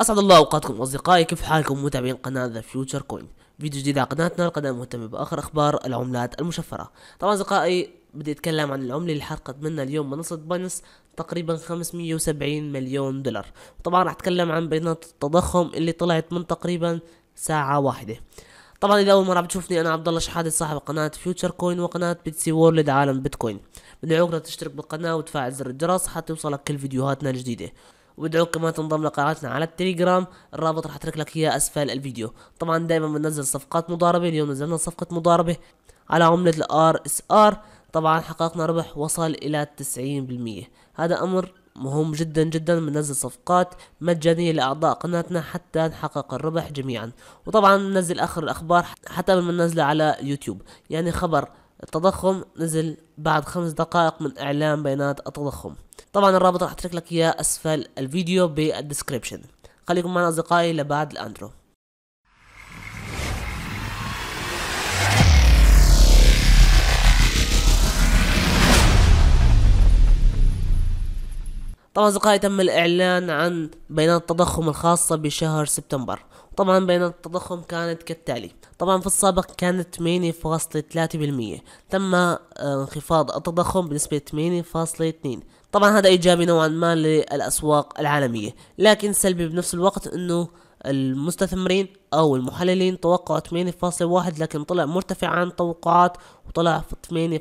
اسعد الله اوقاتكم اصدقائي كيف حالكم متابعين قناه ذا فيوتشر كوين فيديو جديد على قناتنا القناه المهتمه باخر اخبار العملات المشفره طبعا اصدقائي بدي اتكلم عن العمله اللي حرقت منها اليوم منصه بانس تقريبا 570 مليون دولار طبعا راح اتكلم عن بيانات التضخم اللي طلعت من تقريبا ساعه واحده طبعا اذا اول مره بتشوفني انا عبد الله شحاده صاحب قناه فيوتشر كوين وقناه بيتسي وورلد عالم بيتكوين بدعوك تشترك بالقناه وتفعل زر الجرس حتى يوصلك كل فيديوهاتنا الجديده وبدعوك كمان تنضم لقناتنا على التليجرام الرابط راح اترك لك اياه اسفل الفيديو طبعا دايما بننزل صفقات مضاربه اليوم نزلنا صفقه مضاربه على عمله الار اس ار طبعا حققنا ربح وصل الى 90% هذا امر مهم جدا جدا بننزل صفقات مجانية لأعضاء قناتنا حتى نحقق الربح جميعا وطبعا ننزل آخر الأخبار حتى بننزله على يوتيوب يعني خبر التضخم نزل بعد خمس دقائق من إعلان بيانات التضخم طبعا الرابط راح اترك لك اياه اسفل الفيديو بالدسكربشن خليكم معنا اصدقائي لبعد الاندرو طبعا أصدقائي تم الإعلان عن بيانات التضخم الخاصة بشهر سبتمبر طبعا بين التضخم كانت كالتالي طبعا في السابق كانت 8.3% تم آه، انخفاض التضخم بنسبة 8.2 طبعا هذا ايجابي نوعا ما للاسواق العالمية لكن سلبي بنفس الوقت انه المستثمرين او المحللين توقعوا 8.1 لكن طلع مرتفع عن التوقعات وطلع في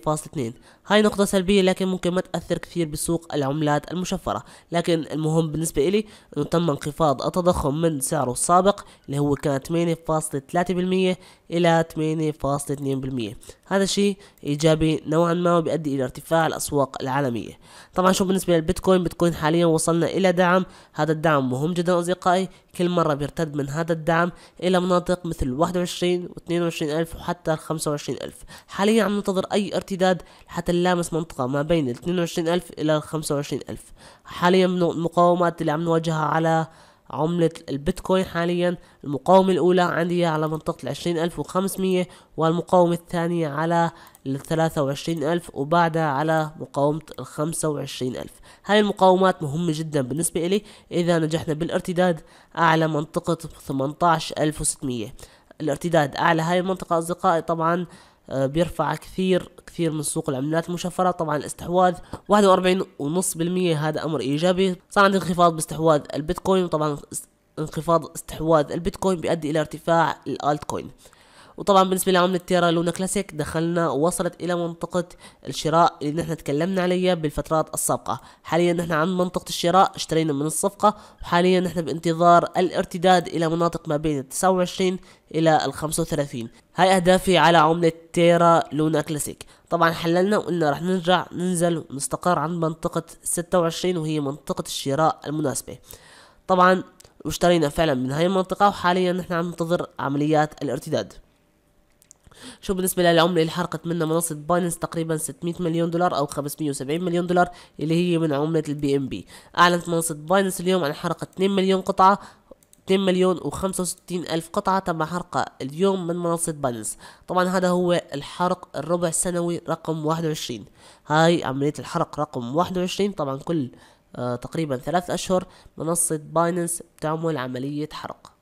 8.2 هاي نقطة سلبية لكن ممكن ما تأثر كثير بسوق العملات المشفرة لكن المهم بالنسبة إلي أنه تم انخفاض التضخم من سعره السابق اللي هو كان 8.3% إلى 8.2% هذا شيء إيجابي نوعا ما وبيؤدي إلى ارتفاع الأسواق العالمية طبعا شو بالنسبة للبيتكوين بيتكوين حاليا وصلنا إلى دعم هذا الدعم مهم جدا أصدقائي كل مرة بيرتد من هذا الدعم إلى مناطق مثل 21 و 22 ألف وحتى 25 ألف حاليا عم ننتظر أي ارتداد حتى نلامس منطقة ما بين 22 ألف إلى 25 ألف حاليا المقاومات اللي عم نواجهها على عملة البيتكوين حاليا المقاومة الأولى عندي على منطقة العشرين ألف وخمسمية والمقاومة الثانية على الثلاثة وعشرين ألف وبعدها على مقاومة الخمسة وعشرين ألف هاي المقاومات مهمة جدا بالنسبة إلي إذا نجحنا بالارتداد أعلى منطقة 18600 ألف وستمية الارتداد أعلى هاي المنطقة أصدقائي طبعا آه، بيرفع كثير كثير من سوق العملات المشفرة طبعا الاستحواذ 41.5% هذا أمر إيجابي صار عندي انخفاض باستحواذ البيتكوين وطبعا انخفاض استحواذ البيتكوين بيؤدي إلى ارتفاع الالت كوين وطبعا بالنسبه لعمله تيرا لونا كلاسيك دخلنا ووصلت الى منطقه الشراء اللي نحن تكلمنا عليها بالفترات السابقه حاليا نحن عند منطقه الشراء اشترينا من الصفقه وحاليا نحن بانتظار الارتداد الى مناطق ما بين 29 الى ال 35 هاي اهدافي على عملة تيرا لونا كلاسيك طبعا حللنا وقلنا رح نرجع ننزل ونستقر عند منطقة 26 وهي منطقة الشراء المناسبة طبعا واشترينا فعلا من هاي المنطقة وحاليا نحن عم ننتظر عمليات الارتداد شو بالنسبه للعمله اللي حرقت منها منصه بايننس تقريبا 600 مليون دولار او 570 مليون دولار اللي هي من عمله البي ام بي اعلنت منصه بايننس اليوم عن حرق 2 مليون قطعه 2 مليون و65 ألف قطعة تم حرقها اليوم من منصة بايننس طبعا هذا هو الحرق الربع سنوي رقم 21 هاي عملية الحرق رقم 21 طبعا كل آه، تقريبا ثلاث أشهر منصة بايننس بتعمل عملية حرق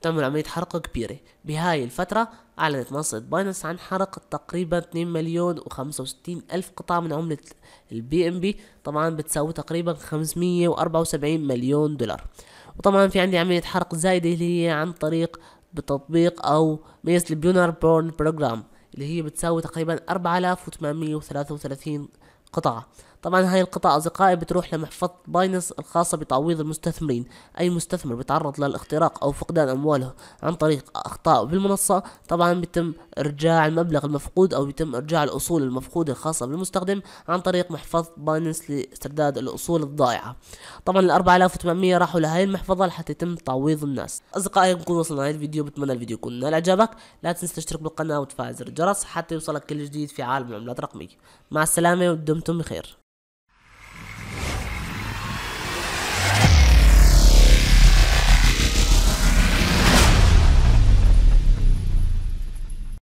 تعمل عملية حرق كبيرة بهاي الفترة أعلنت منصة باينانس عن حرق تقريبا 2 مليون و65 ألف قطعة من عملة البي ام بي طبعا بتساوي تقريبا 574 مليون دولار وطبعا في عندي عملية حرق زايدة اللي هي عن طريق بتطبيق أو ميزة بيونار بورن بروجرام اللي هي بتساوي تقريبا 4833 قطعة طبعا هاي القطع أصدقائي بتروح لمحفظة بايننس الخاصة بتعويض المستثمرين أي مستثمر بتعرض للاختراق أو فقدان أمواله عن طريق أخطاء بالمنصة طبعا بيتم إرجاع المبلغ المفقود أو بيتم إرجاع الأصول المفقودة الخاصة بالمستخدم عن طريق محفظة بايننس لاسترداد الأصول الضائعة طبعا ال 4800 راحوا لهاي المحفظة لحتى يتم تعويض الناس أصدقائي نكون وصلنا لهذا الفيديو بتمنى الفيديو يكون نال إعجابك لا تنسى تشترك بالقناة وتفعل زر الجرس حتى يوصلك كل جديد في عالم العملات الرقمية مع السلامة ودمتم بخير